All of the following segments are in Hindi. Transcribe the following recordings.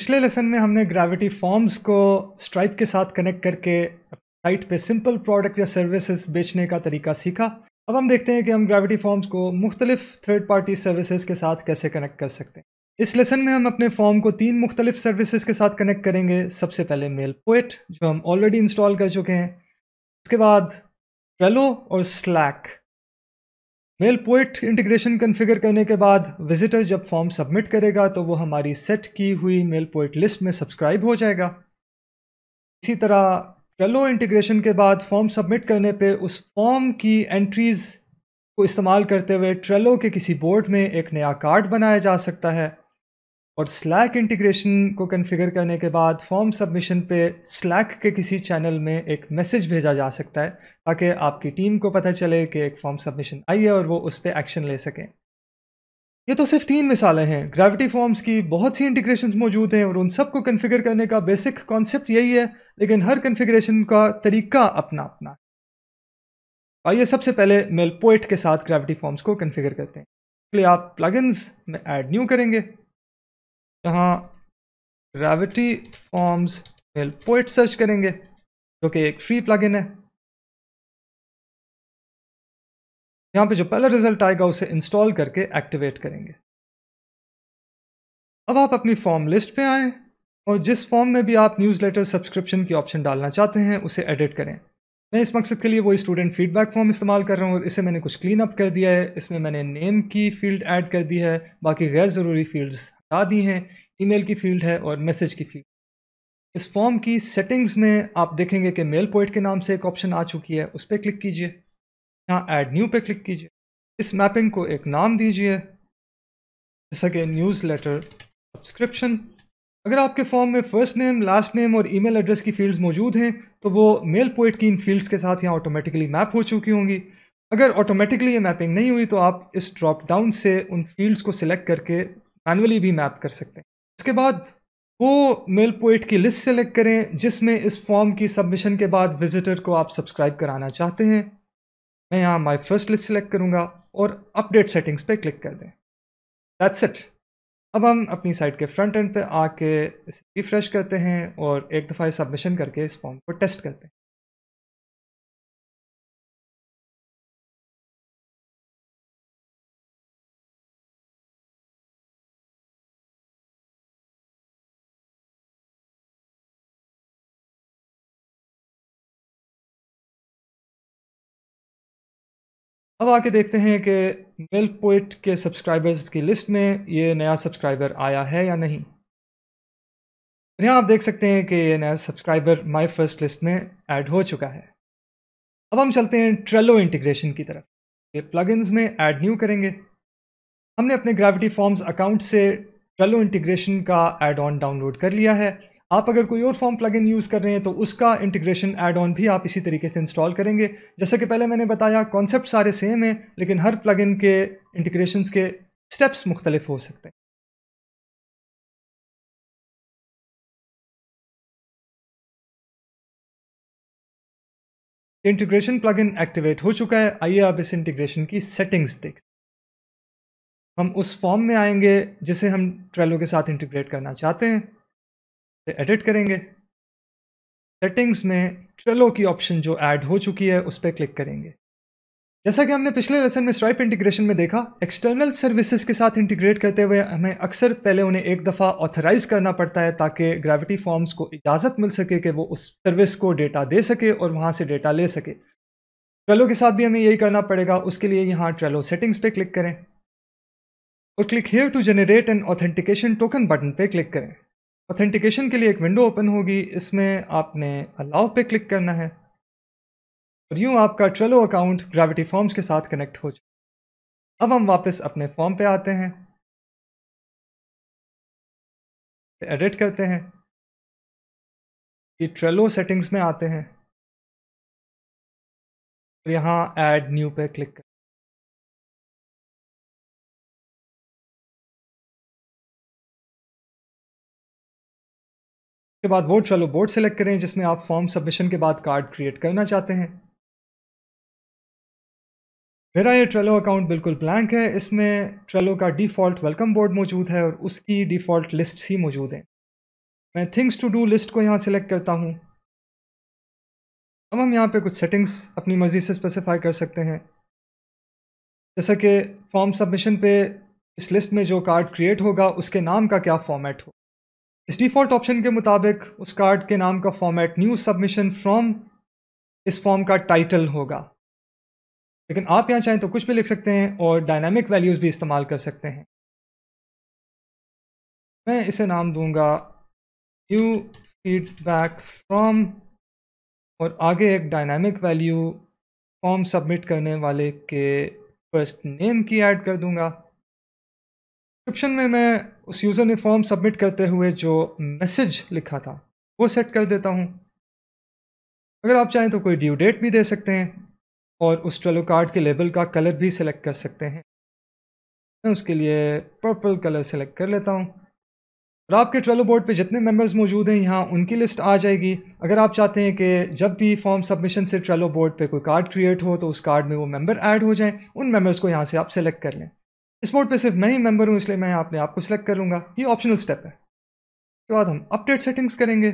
पिछले लेसन में हमने ग्रेविटी फॉर्म्स को स्ट्राइप के साथ कनेक्ट करके साइट पे सिंपल प्रोडक्ट या सर्विसेज बेचने का तरीका सीखा अब हम देखते हैं कि हम ग्रेविटी फॉर्म्स को मुख्तलिफ थर्ड पार्टी सर्विसेज के साथ कैसे कनेक्ट कर सकते हैं इस लेसन में हम अपने फॉर्म को तीन मुख्तलिफ सर्विसेज के साथ कनेक्ट करेंगे सबसे पहले मेल पोइट जो हम ऑलरेडी इंस्टॉल कर चुके हैं उसके बाद ट्रेलो और Slack MailPoet integration configure करने के बाद विजिटर जब फॉर्म सबमिट करेगा तो वो हमारी सेट की हुई मेल पोइट लिस्ट में सब्सक्राइब हो जाएगा इसी तरह ट्रेलो इंटीग्रेशन के बाद फॉर्म सबमिट करने पे उस फॉर्म की एंट्रीज़ को इस्तेमाल करते हुए ट्रेलो के किसी बोर्ड में एक नया कार्ड बनाया जा सकता है और स्लैक इंटीग्रेशन को कन्फिगर करने के बाद फॉर्म सबमिशन पे स्लैक के किसी चैनल में एक मैसेज भेजा जा सकता है ताकि आपकी टीम को पता चले कि एक फॉर्म सबमिशन आई है और वो उस पर एक्शन ले सकें ये तो सिर्फ तीन मिसालें हैं ग्रेविटी फॉर्म्स की बहुत सी इंटीग्रेशन मौजूद हैं और उन सबको कन्फिगर करने का बेसिक कॉन्सेप्ट यही है लेकिन हर कन्फिग्रेशन का तरीका अपना अपना आइए सबसे पहले मेल पोइट के साथ ग्रेविटी फॉर्म्स को कन्फिगर करते हैं इसलिए आप प्लगइन्स में ऐड न्यू करेंगे जहाँ Gravity Forms MailPoet search करेंगे जो कि एक फ्री प्लगइन है यहाँ पे जो पहला रिजल्ट आएगा उसे इंस्टॉल करके एक्टिवेट करेंगे अब आप अपनी फॉर्म लिस्ट पे आएँ और जिस फॉर्म में भी आप न्यूज़लेटर सब्सक्रिप्शन की ऑप्शन डालना चाहते हैं उसे एडिट करें मैं इस मकसद के लिए वो स्टूडेंट फीडबैक फॉर्म इस्तेमाल कर रहा हूँ और इसे मैंने कुछ क्लीन अप कर दिया है इसमें मैंने नेम की फ़ील्ड ऐड कर दी है बाकी गैर ज़रूरी फील्ड्स बता दी हैं ईमेल की फील्ड है और मैसेज की फील्ड इस फॉर्म की सेटिंग्स में आप देखेंगे कि मेल पोइट के नाम से एक ऑप्शन आ चुकी है उस पर क्लिक कीजिए यहाँ ऐड न्यू पे क्लिक कीजिए इस मैपिंग को एक नाम दीजिए जैसा कि न्यूज़ लेटर सब्सक्रिप्शन अगर आपके फॉर्म में फ़र्स्ट नेम लास्ट नेम और ईमेल एड्रेस की फील्ड्स मौजूद हैं तो वो मेल पोइट की इन फील्ड्स के साथ यहाँ ऑटोमेटिकली मैप हो चुकी होंगी अगर ऑटोमेटिकली ये मैपिंग नहीं हुई तो आप इस ड्रॉप डाउन से उन फील्ड्स को सिलेक्ट करके मैनुअली भी मैप कर सकते हैं उसके बाद वो मेल पोइट की लिस्ट सेलेक्ट करें जिसमें इस फॉर्म की सबमिशन के बाद विजिटर को आप सब्सक्राइब कराना चाहते हैं मैं यहाँ माई फर्स्ट लिस्ट सेलेक्ट करूँगा और अपडेट सेटिंग्स पे क्लिक कर दें दैट्स इट अब हम अपनी साइट के फ्रंट एंड पे आके रिफ्रेश करते हैं और एक दफ़ा सबमिशन करके इस फॉर्म को टेस्ट करते हैं अब आके देखते हैं कि मिल्क पोइट के सब्सक्राइबर्स की लिस्ट में ये नया सब्सक्राइबर आया है या नहीं यहाँ आप देख सकते हैं कि ये नया सब्सक्राइबर माय फर्स्ट लिस्ट में ऐड हो चुका है अब हम चलते हैं ट्रेलो इंटीग्रेशन की तरफ ये प्लगइन्स में ऐड न्यू करेंगे हमने अपने ग्रेविटी फॉर्म्स अकाउंट से ट्रेलो इंटीग्रेशन का एड ऑन डाउनलोड कर लिया है आप अगर कोई और फॉर्म प्लगइन यूज़ कर रहे हैं तो उसका इंटीग्रेशन ऐड ऑन भी आप इसी तरीके से इंस्टॉल करेंगे जैसा कि पहले मैंने बताया कॉन्सेप्ट सारे सेम हैं लेकिन हर प्लगइन के इंटीग्रेशन के स्टेप्स मुख्तलिफ हो सकते हैं इंटीग्रेशन प्लगइन एक्टिवेट हो चुका है आइए आप इस इंटीग्रेशन की सेटिंग्स देखते हम उस फॉर्म में आएंगे जिसे हम ट्रेलो के साथ इंटीग्रेट करना चाहते हैं से एडिट करेंगे सेटिंग्स में ट्रेलो की ऑप्शन जो ऐड हो चुकी है उस पर क्लिक करेंगे जैसा कि हमने पिछले लेसन में स्ट्राइप इंटीग्रेशन में देखा एक्सटर्नल सर्विसेज के साथ इंटीग्रेट करते हुए हमें अक्सर पहले उन्हें एक दफ़ा ऑथराइज करना पड़ता है ताकि ग्रेविटी फॉर्म्स को इजाज़त मिल सके कि वो उस सर्विस को डेटा दे सके और वहाँ से डेटा ले सके ट्रेलो के साथ भी हमें यही करना पड़ेगा उसके लिए यहाँ ट्रेलो सेटिंग्स पर क्लिक करें और click here to generate an authentication token button पर क्लिक करें ऑथेंटिकेशन के लिए एक विंडो ओपन होगी इसमें आपने अलाउ पे क्लिक करना है और यूँ आपका ट्रेलो अकाउंट ग्रेविटी फॉर्म्स के साथ कनेक्ट हो जाए अब हम वापस अपने फॉर्म पे आते हैं एडिट करते हैं ये ट्रेलो सेटिंग्स में आते हैं और यहाँ ऐड न्यू पे क्लिक कर उसके बाद बोर्ड चलो बोर्ड सेलेक्ट करें जिसमें आप फॉर्म सबमिशन के बाद कार्ड क्रिएट करना चाहते हैं मेरा ये ट्रेलो अकाउंट बिल्कुल ब्लैंक है इसमें ट्रेलो का डिफ़ॉल्ट वेलकम बोर्ड मौजूद है और उसकी डिफ़ॉल्ट लिस्ट ही मौजूद है मैं थिंग्स टू डू लिस्ट को यहाँ सेलेक्ट करता हूँ अब हम यहाँ पे कुछ सेटिंग्स अपनी मर्ज़ी से स्पेसिफाई कर सकते हैं जैसा कि फॉर्म सबमिशन पे इस लिस्ट में जो कार्ड क्रिएट होगा उसके नाम का क्या फॉर्मेट हो इस डिफ़ॉल्ट ऑप्शन के मुताबिक उस कार्ड के नाम का फॉर्मेट न्यू सबमिशन फ्रॉम इस फॉर्म का टाइटल होगा लेकिन आप यहाँ चाहें तो कुछ भी लिख सकते हैं और डायनामिक वैल्यूज़ भी इस्तेमाल कर सकते हैं मैं इसे नाम दूंगा न्यू फीडबैक फ्रॉम और आगे एक डायनामिक वैल्यू फॉर्म सबमिट करने वाले के फर्स्ट नेम की ऐड कर दूंगा डिस्क्रिप्शन में मैं उस यूज़र ने फॉर्म सबमिट करते हुए जो मैसेज लिखा था वो सेट कर देता हूँ अगर आप चाहें तो कोई ड्यू डेट भी दे सकते हैं और उस ट्रेलो कार्ड के लेबल का कलर भी सिलेक्ट कर सकते हैं मैं उसके लिए पर्पल कलर सेलेक्ट कर लेता हूँ और आपके ट्रेलो बोर्ड पे जितने मेंबर्स मौजूद हैं यहाँ उनकी लिस्ट आ जाएगी अगर आप चाहते हैं कि जब भी फॉर्म सबमिशन से ट्रेलो बोर्ड पे कोई कार्ड क्रिएट हो तो उस कार्ड में वो मेंबर ऐड हो जाएं उन मेंबर्स को यहाँ से आप सेलेक्ट कर लें इस मोड पे सिर्फ मैं ही मेंबर हूँ इसलिए मैं अपने आप को सिलेक्ट कर लूँगा ये ऑप्शनल स्टेप है उसके बाद हम अपडेट सेटिंग्स करेंगे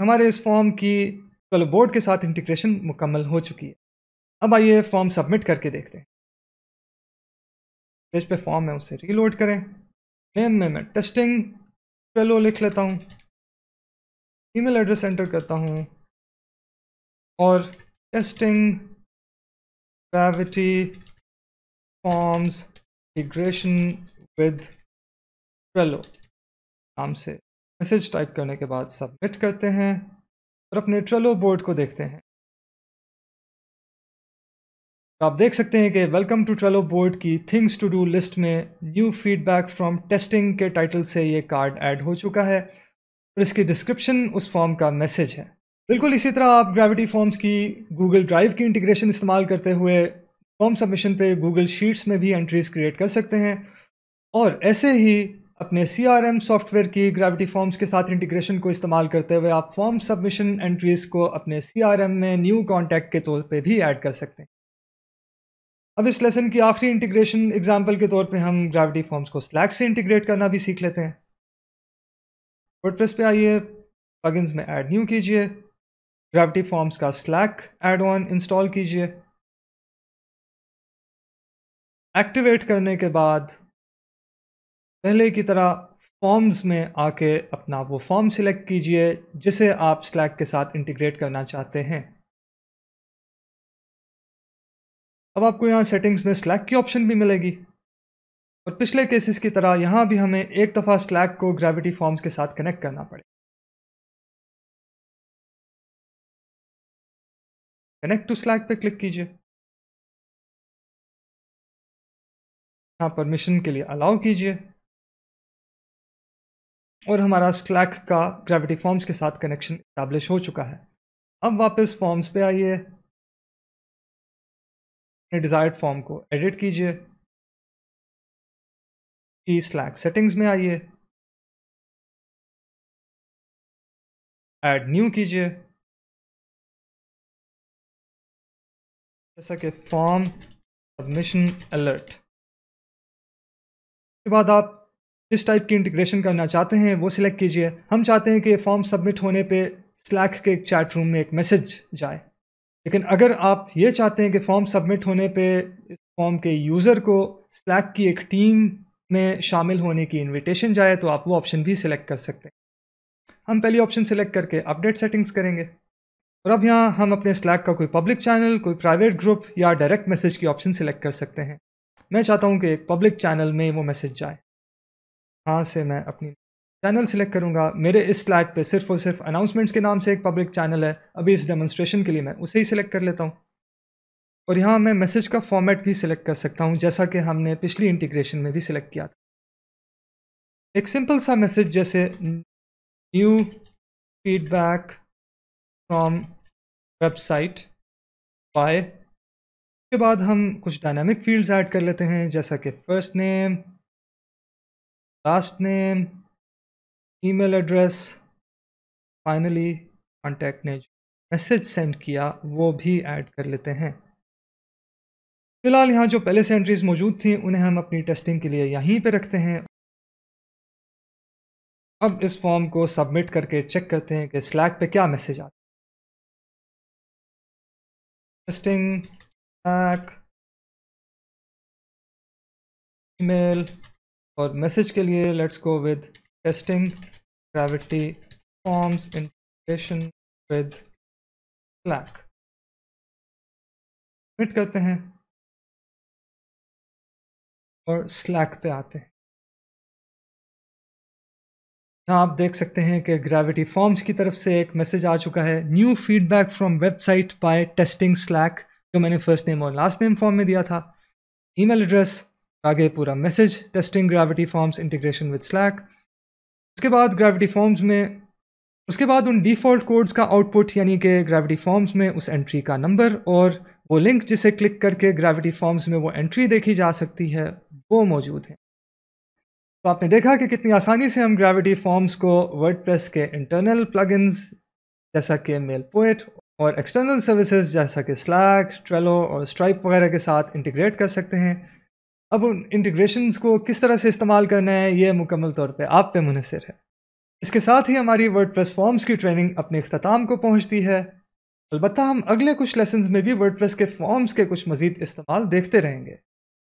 हमारे इस फॉर्म की कल बोर्ड के साथ इंटीग्रेशन मुकम्मल हो चुकी है अब आइए फॉर्म सबमिट करके देखते हैं पेज पे फॉर्म है उसे रीलोड करें नेम में मैं टेस्टिंग ट्वेलो लिख लेता हूँ ईमेल एड्रेस एंटर करता हूँ और testing Gravity forms integration with Trello नाम से मैसेज टाइप करने के बाद सबमिट करते हैं और अपने ट्रेलो बोर्ड को देखते हैं तो आप देख सकते हैं कि वेलकम टू ट्रेलो बोर्ड की थिंग्स टू डू लिस्ट में न्यू फीडबैक फ्रॉम टेस्टिंग के टाइटल से ये कार्ड ऐड हो चुका है और इसकी डिस्क्रिप्शन उस फॉर्म का मैसेज है बिल्कुल इसी तरह आप ग्रेविटी फॉर्म्स की गूगल ड्राइव की इंटीग्रेशन इस्तेमाल करते हुए फॉर्म सबमिशन पे गूगल शीट्स में भी एंट्रीज क्रिएट कर सकते हैं और ऐसे ही अपने सी सॉफ्टवेयर की ग्रेविटी फॉर्म्स के साथ इंटीग्रेशन को इस्तेमाल करते हुए आप फॉर्म सबमिशन एंट्रीज को अपने सी में न्यू कॉन्टैक्ट के तौर पर भी ऐड कर सकते हैं अब इस लेसन की आखिरी इंटीग्रेशन एग्जाम्पल के तौर पर हम ग्रेविटी फॉर्म्स को स्लैक से इंटीग्रेट करना भी सीख लेते हैं वर्डप्रेस पे आइए पगन्स में ऐड न्यू कीजिए ग्रेविटी फॉर्म्स का स्लैक एड ऑन इंस्टॉल कीजिए एक्टिवेट करने के बाद पहले की तरह फॉर्म्स में आके अपना वो फॉर्म सिलेक्ट कीजिए जिसे आप स्लैक के साथ इंटीग्रेट करना चाहते हैं अब आपको यहाँ सेटिंग्स में स्लैक की ऑप्शन भी मिलेगी और पिछले केसेस की तरह यहाँ भी हमें एक दफ़ा स्लैक को ग्रेविटी फॉर्म्स के साथ कनेक्ट करना पड़ेगा कनेक्ट टू स्लैक पे क्लिक कीजिए यहाँ परमिशन के लिए अलाउ कीजिए और हमारा स्लैक का ग्रेविटी फॉर्म्स के साथ कनेक्शन इस्टेब्लिश हो चुका है अब वापस फॉर्म्स पे आइए अपने डिज़ायर्ड फॉर्म को एडिट कीजिए की स्लैक सेटिंग्स में आइए ऐड न्यू कीजिए जैसा कि फॉर्म सबमिशन अलर्ट उसके बाद आप जिस टाइप की इंटीग्रेशन करना चाहते हैं वो सिलेक्ट कीजिए हम चाहते हैं कि फॉर्म सबमिट होने पे स्लैक के एक चैट रूम में एक मैसेज जाए लेकिन अगर आप ये चाहते हैं कि फॉर्म सबमिट होने पे इस फॉर्म के यूज़र को स्लैक की एक टीम में शामिल होने की इनविटेशन जाए तो आप वो ऑप्शन भी सिलेक्ट कर सकते हैं हम पहली ऑप्शन सिलेक्ट करके अपडेट सेटिंग्स करेंगे और अब यहाँ हम अपने स्लैक का कोई पब्लिक चैनल कोई प्राइवेट ग्रुप या डायरेक्ट मैसेज की ऑप्शन सिलेक्ट कर सकते हैं मैं चाहता हूँ कि एक पब्लिक चैनल में वो मैसेज जाए हाँ से मैं अपनी चैनल सेलेक्ट करूँगा मेरे इस स्लैग पे सिर्फ और सिर्फ अनाउंसमेंट्स के नाम से एक पब्लिक चैनल है अभी इस डेमोन्स्ट्रेशन के लिए मैं उसे ही सिलेक्ट कर लेता हूँ और यहाँ मैं मैसेज का फॉर्मेट भी सिलेक्ट कर सकता हूँ जैसा कि हमने पिछली इंटीग्रेशन में भी सिलेक्ट किया था एक सिंपल सा मैसेज जैसे new feedback from website by उसके बाद हम कुछ डायनामिक फील्ड्स ऐड कर लेते हैं जैसा कि first name last name email address finally contact ने जो मैसेज सेंड किया वो भी ऐड कर लेते हैं फिलहाल यहाँ जो पहले से एंट्रीज मौजूद थी उन्हें हम अपनी टेस्टिंग के लिए यहीं पे रखते हैं अब इस फॉर्म को सबमिट करके चेक करते हैं कि स्लैक पे क्या मैसेज आता है टेस्टिंग back ईमेल और मैसेज के लिए let's go with testing Gravity Forms integration with Slack submit करते हैं और स्लैक पे आते हैं यहाँ आप देख सकते हैं कि ग्रेविटी फॉर्म्स की तरफ से एक मैसेज आ चुका है new feedback from website by testing Slack जो मैंने फर्स्ट नेम और लास्ट नेम फॉर्म में दिया था ईमेल एड्रेस आगे पूरा message testing Gravity Forms integration with Slack उसके बाद ग्रेविटी फॉर्म्स में उसके बाद उन डिफ़ॉल्ट कोड्स का आउटपुट यानी कि ग्रेविटी फॉर्म्स में उस एंट्री का नंबर और वो लिंक जिसे क्लिक करके ग्रेविटी फॉर्म्स में वो एंट्री देखी जा सकती है वो मौजूद है तो आपने देखा कि कितनी आसानी से हम ग्रेविटी फॉर्म्स को वर्डप्रेस के इंटरनल प्लगइन्स जैसा कि मेल पोएट और एक्सटर्नल सर्विसेज जैसा कि स्लैक ट्रेलो और स्ट्राइप वगैरह के साथ इंटीग्रेट कर सकते हैं अब उन इंटीग्रेशंस को किस तरह से इस्तेमाल करना है ये मुकम्मल तौर पे आप पे मुनसर है इसके साथ ही हमारी वर्ड प्रेस फॉर्म्स की ट्रेनिंग अपने अख्ताम को पहुँचती है अलबत्त हम अगले कुछ लेसन में भी वर्ड प्रेस के फॉर्म्स के कुछ मज़ीद इस्तेमाल देखते रहेंगे